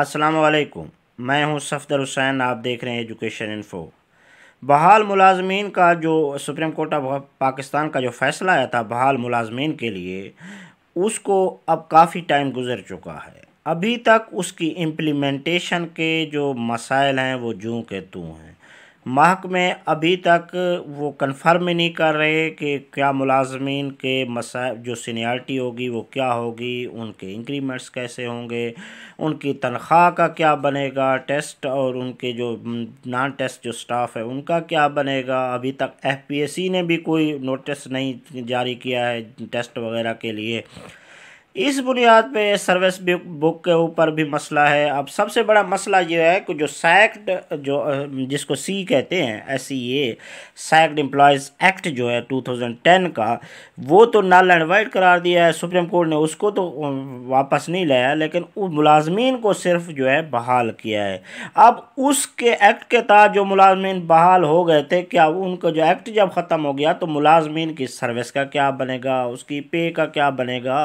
अस्सलाम वालेकुम मैं हूं सफदर हुसैन आप देख रहे हैं एजुकेशन इन्फो बहाल मुलाजमीन का जो सुप्रीम कोर्ट ऑफ पाकिस्तान का जो फ़ैसला आया था बहाल मुलाजमीन के लिए उसको अब काफ़ी टाइम गुजर चुका है अभी तक उसकी इम्प्लीमेंटेशन के जो मसाइल हैं वो जूँ के तू हैं महक में अभी तक वो कन्फर्म ही नहीं कर रहे कि क्या मुलाजमीन के मसा जो सीनियरटी होगी वो क्या होगी उनके इंक्रीमेंट्स कैसे होंगे उनकी तनख्वाह का क्या बनेगा टेस्ट और उनके जो नॉन टेस्ट जो स्टाफ है उनका क्या बनेगा अभी तक एफ पी एस सी ने भी कोई नोटिस नहीं जारी किया है टेस्ट वगैरह के लिए इस बुनियाद पे सर्विस बुक के ऊपर भी मसला है अब सबसे बड़ा मसला ये है कि जो सैक्ट जो जिसको सी कहते हैं S C A sect employees act जो है 2010 का वो तो नल एंड वाइट करार दिया है सुप्रीम कोर्ट ने उसको तो वापस नहीं लाया लेकिन उस मुलाजमीन को सिर्फ जो है बहाल किया है अब उसके एक्ट के तहत जो मुलाजमीन बहाल हो गए थे क्या उनका जो एक्ट जब ख़त्म हो गया तो मुलाजमीन की सर्विस का क्या बनेगा उसकी पे का क्या बनेगा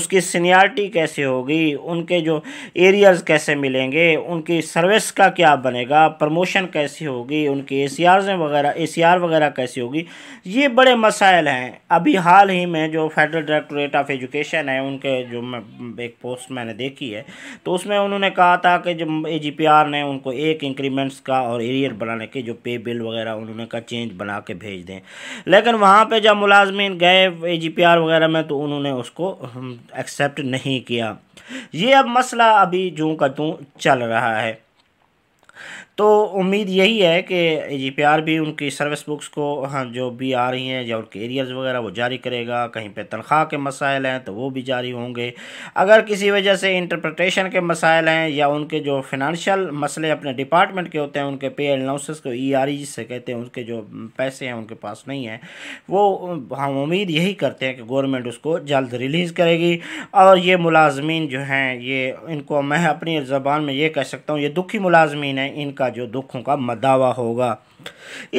उसकी सीनियरिटी कैसे होगी उनके जो एरियाज कैसे मिलेंगे उनकी सर्विस का क्या बनेगा प्रमोशन कैसे होगी उनके ए सी वगैरह ए सी वगैरह कैसे होगी ये बड़े मसाइल हैं अभी हाल ही में जो फेडरल डायरेक्टोरेट ऑफ एजुकेशन है उनके जो मैं एक पोस्ट मैंने देखी है तो उसमें उन्होंने कहा था कि जो ए जी पी आर ने उनको एक इंक्रीमेंट्स का और एरियर e बनाने के जो पे बिल वगैरह उन्होंने का चेंज बना के भेज दें लेकिन वहाँ पर जब मुलाजमीन गए ए जी पी आर वगैरह में तो उन्होंने उसको एक्सेप्ट नहीं किया ये अब मसला अभी जो का तू चल रहा है तो उम्मीद यही है कि जी भी उनकी सर्विस बुक्स को हाँ जो भी आ रही हैं या उनके एरियाज वगैरह वो जारी करेगा कहीं पे तनख्वाह के मसाइल हैं तो वो भी जारी होंगे अगर किसी वजह से इंटरप्रटेशन के मसाइल हैं या उनके जो फिनंशियल मसले अपने डिपार्टमेंट के होते हैं उनके पे अलाउंसेस को ई e आर e जिससे कहते हैं उनके जो पैसे हैं उनके पास नहीं हैं वो हम हाँ, उम्मीद यही करते हैं कि गवर्नमेंट उसको जल्द रिलीज़ करेगी और ये मुलाजमी जो हैं ये इनको मैं अपनी ज़बान में ये कह सकता हूँ ये दुखी मुलाजमी है इनका का जो दुखों का मदावा होगा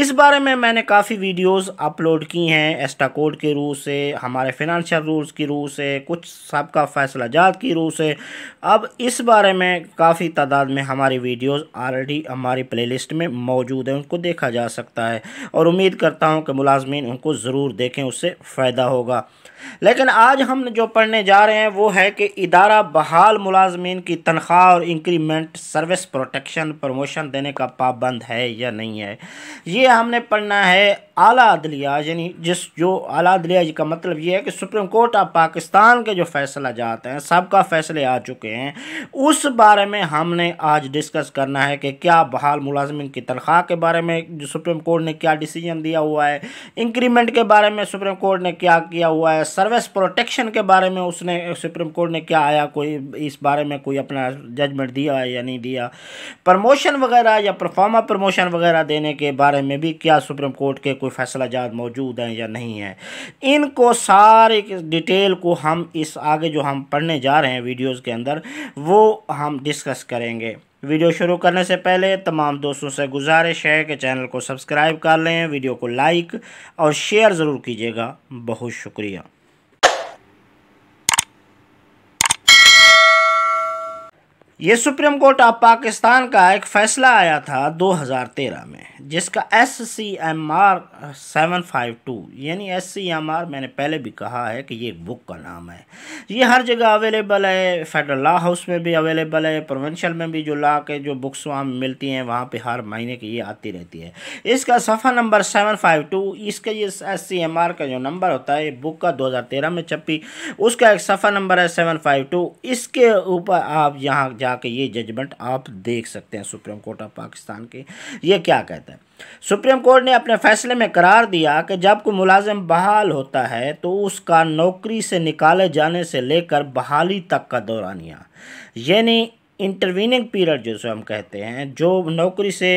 इस बारे में मैंने काफ़ी वीडियोस अपलोड की हैं एस्टा कोड के रूह से हमारे फिनंशियल रूल्स की रूह से कुछ सबका फैसला जात की रूह से अब इस बारे में काफ़ी तादाद में हमारी वीडियोस ऑलरेडी हमारी प्लेलिस्ट में मौजूद हैं उनको देखा जा सकता है और उम्मीद करता हूँ कि मुलाजमीन उनको ज़रूर देखें उससे फ़ायदा होगा लेकिन आज हम जो पढ़ने जा रहे हैं वो है कि इदारा बहाल मुलाजमीन की तनख्वाह और इंक्रीमेंट सर्विस प्रोटेक्शन प्रमोशन देने का पाबंद है या नहीं है ये हमने पढ़ना है आला अदलिया यानी जिस जो आला अदलिया का मतलब ये है कि सुप्रीम कोर्ट ऑफ पाकिस्तान के जो फैसला जाते हैं सबका फैसले आ चुके हैं उस बारे में हमने आज डिस्कस करना है कि क्या बहाल मुलाजमन की तनख्वाह के बारे में जो सुप्रीम कोर्ट ने क्या डिसीजन दिया हुआ है इंक्रीमेंट के बारे में सुप्रीम कोर्ट ने क्या किया हुआ है सर्विस प्रोटेक्शन के बारे में उसने सुप्रीम कोर्ट ने क्या आया कोई इस बारे में कोई अपना जजमेंट दिया है या नहीं दिया प्रमोशन वगैरह या परफॉर्मा प्रमोशन वगैरह देने के बारे में भी क्या सुप्रीम कोर्ट के कोई फैसला जात मौजूद हैं या नहीं है इनको सारे डिटेल को हम इस आगे जो हम पढ़ने जा रहे हैं वीडियोज़ के अंदर वो हम डिस्कस करेंगे वीडियो शुरू करने से पहले तमाम दोस्तों से गुजारिश है कि चैनल को सब्सक्राइब कर लें वीडियो को लाइक और शेयर ज़रूर कीजिएगा बहुत शुक्रिया ये सुप्रीम कोर्ट ऑफ पाकिस्तान का एक फ़ैसला आया था 2013 में जिसका S C M R seven five two यानी एस सी एम आर मैंने पहले भी कहा है कि ये एक बुक का नाम है ये हर जगह अवेलेबल है फेडरल लॉ हाउस में भी अवेलेबल है प्रोवेंशल में भी जो लॉ के जो बुक्स वहाँ मिलती हैं वहाँ पे हर महीने की ये आती रहती है इसका सफ़ा नंबर सेवन फाइव टू इसका ये एस सी एम आर का जो नंबर होता है बुक का दो हज़ार तेरह में छपी उसका एक सफ़ा नंबर है सेवन फाइव टू इसके ऊपर आप यहाँ जाके ये जजमेंट आप देख सकते हैं सुप्रीम कोर्ट ऑफ पाकिस्तान के ये क्या कहता है सुप्रीम कोर्ट ने अपने फैसले में करार दिया कि जब कोई मुलाजिम बहाल होता है तो उसका नौकरी से निकाले जाने से लेकर बहाली तक का दौरानिया यानी इंटरवीनिंग पीरियड जिसे हम कहते हैं जो नौकरी से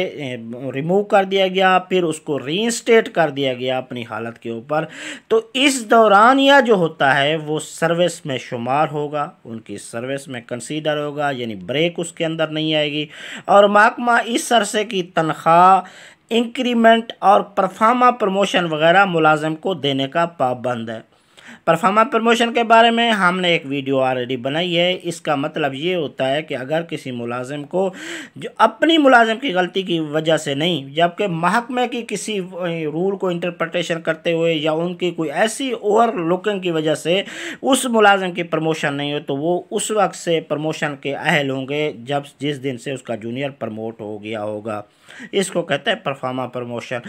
रिमूव कर दिया गया फिर उसको रीइंस्टेट कर दिया गया अपनी हालत के ऊपर तो इस दौरान यह जो होता है वो सर्विस में शुमार होगा उनकी सर्विस में कंसीडर होगा यानी ब्रेक उसके अंदर नहीं आएगी और महकमा इस अरसे की तनख्वाह इंक्रीमेंट और परफार्मा प्रमोशन वगैरह मुलाजम को देने का पाबंद है परफार्मा प्रमोशन के बारे में हमने एक वीडियो ऑलरेडी बनाई है इसका मतलब ये होता है कि अगर किसी मुलाजिम को जो अपनी मुलाजिम की गलती की वजह से नहीं जबकि महकमे की किसी रूल को इंटरप्रटेशन करते हुए या उनकी कोई ऐसी ओवर लुकिंग की वजह से उस मुलाजिम की प्रमोशन नहीं हो तो वो उस वक्त से प्रमोशन के अहल होंगे जब जिस दिन से उसका जूनियर प्रमोट हो गया होगा इसको कहते हैं परफार्मा प्रमोशन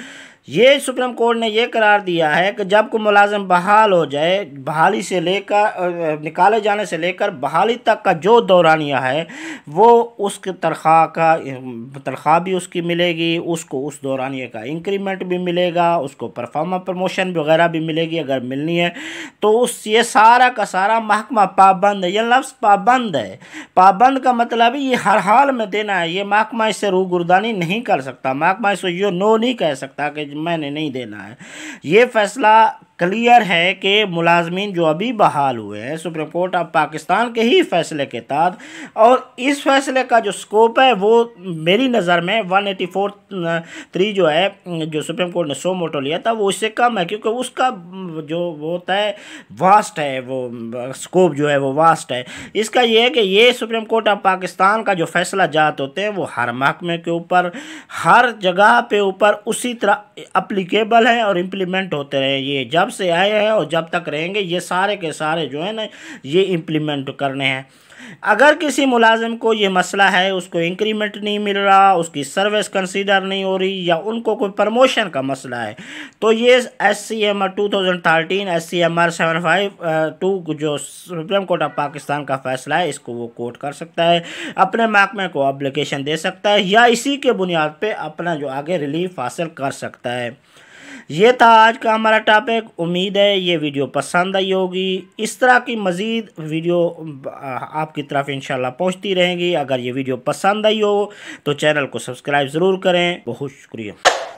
ये सुप्रीम कोर्ट ने यह करार दिया है कि जब कोई मुलाजम बहाल हो जाए बहाली से लेकर निकाले जाने से लेकर बहाली तक का जो दौरानिया है वो उसके तनख्वाह का तनख्वाह भी उसकी मिलेगी उसको उस दौरानिया का इंक्रीमेंट भी मिलेगा उसको परफार्मा प्रमोशन वगैरह भी मिलेगी अगर मिलनी है तो उस ये सारा का सारा महकमा पाबंद है यह लफ्ज़ पाबंद है पाबंद का मतलब ये हर हाल में देना है ये महकमा इससे रूगुरदानी नहीं कर सकता मैकमा इसको सो यू नो नहीं कह सकता कि मैंने नहीं देना है ये फैसला क्लियर है कि मुलाजमीन जो अभी बहाल हुए हैं सुप्रीम कोर्ट ऑफ पाकिस्तान के ही फैसले के तहत और इस फैसले का जो स्कोप है वो मेरी नज़र में वन एटी फोर थ्री जो है जो सुप्रीम कोर्ट ने सो मोटो लिया था वो इससे कम है क्योंकि उसका जो वो होता है वास्ट है वो स्कोप जो है वो वास्ट है इसका ये है कि ये सुप्रीम कोर्ट ऑफ पाकिस्तान का जो फैसला जात होते हैं वो हर महकमे के ऊपर हर जगह पे ऊपर उसी तरह अप्लीकेबल है और इम्प्लीमेंट होते रहे ये जब जब से आए हैं और जब तक रहेंगे ये सारे के सारे जो है ना ये इम्प्लीमेंट करने हैं अगर किसी मुलाजिम को ये मसला है उसको इंक्रीमेंट नहीं मिल रहा उसकी सर्विस कंसीडर नहीं हो रही या उनको कोई प्रमोशन का मसला है तो ये S C M R two thousand thirteen S C M R seven five two जो सुप्रीम कोर्ट ऑफ पाकिस्तान का फैसला है इसको वो कोर्ट कर सकता है अपने महकमे को अप्लीकेशन दे सकता है या इसी के बुनियाद पर अपना जो आगे रिलीफ हासिल कर सकता है ये था आज का हमारा टॉपिक उम्मीद है ये वीडियो पसंद आई होगी इस तरह की मज़ीद वीडियो आपकी तरफ इंशाल्लाह पहुंचती रहेंगी अगर ये वीडियो पसंद आई हो तो चैनल को सब्सक्राइब ज़रूर करें बहुत शुक्रिया